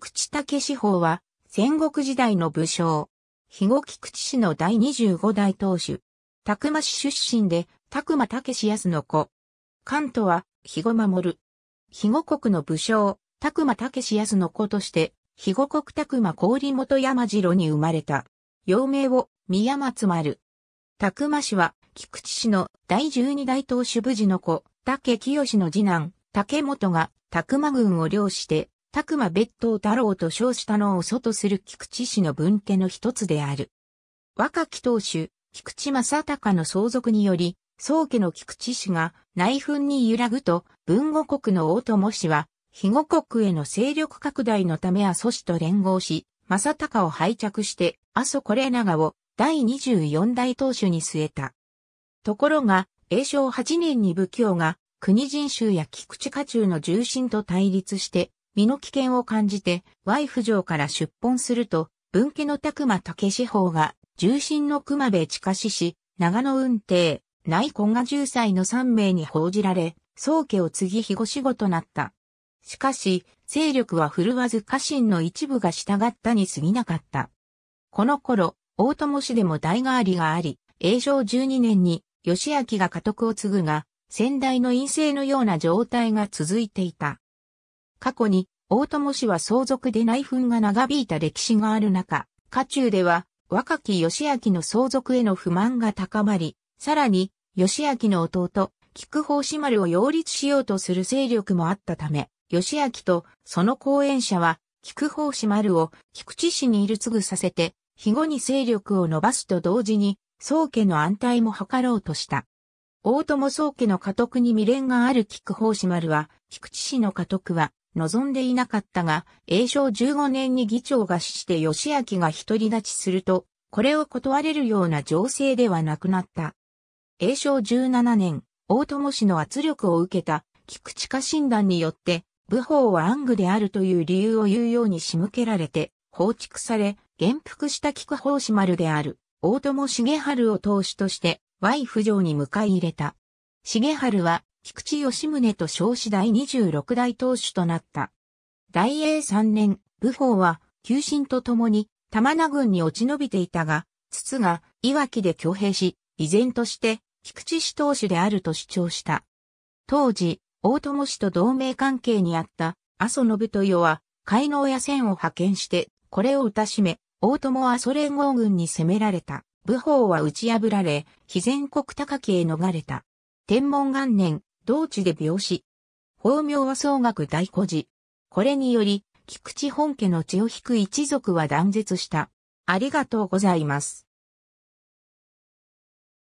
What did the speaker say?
菊池武志法は、戦国時代の武将。肥後菊池氏の第25代当主。たくま市出身で、たくま武志康の子。関東は、肥後守。肥後国の武将、たくま武志康の子として、肥後国たくま郡元山城に生まれた。幼名を、宮松丸。たくま氏は、菊池氏の第12代当主武士の子、竹清の次男、竹本が、たくま軍を領して、拓馬別当太郎と称したのを祖とする菊池氏の分家の一つである。若き当主、菊池正隆の相続により、宗家の菊池氏が内紛に揺らぐと、文後国の大友氏は、肥後国への勢力拡大のため阿蘇氏と連合し、正隆を拝着して、阿蘇これ長を第24代当主に据えた。ところが、永正8年に武教が国人衆や菊池家中の重臣と対立して、身の危険を感じて、ワイフ城から出奔すると、分家の拓馬武志法が、重臣の熊部近志氏、長野運帝、内婚が10歳の3名に報じられ、宗家を継ぎ日ごしごとなった。しかし、勢力は振るわず家臣の一部が従ったに過ぎなかった。この頃、大友氏でも代替わりがあり、永正12年に、義明が家督を継ぐが、先代の陰性のような状態が続いていた。過去に大友氏は相続で内紛が長引いた歴史がある中、家中では若き義明の相続への不満が高まり、さらに義明の弟、菊法師丸を擁立しようとする勢力もあったため、義明とその後援者は菊法師丸を菊池氏にいる継ぐさせて、肥後に勢力を伸ばすと同時に、宗家の安泰も図ろうとした。大友宗家の家督に未練がある菊法師丸は、菊池氏の家督は、望んでいなかったが、永正15年に議長が死して義明が独り立ちすると、これを断れるような情勢ではなくなった。永正17年、大友氏の圧力を受けた菊池家診断によって、武法は暗愚であるという理由を言うように仕向けられて、放逐され、元服した菊法師丸である、大友重春を当主として、Y 不条に迎え入れた。重春は、菊池義宗と少子第26代当主となった。大英3年、武法は、急進と共に、玉名軍に落ち延びていたが、筒が、いわきで挙兵し、依然として、菊池氏当主であると主張した。当時、大友氏と同盟関係にあった阿蘇信豊は、海能や戦を派遣して、これを打たしめ、大友はソ連合軍に攻められた。武法は打ち破られ、非全国高きへ逃れた。天文元年、同地で病死。法名は総額大孤児。これにより、菊池本家の血を引く一族は断絶した。ありがとうございます。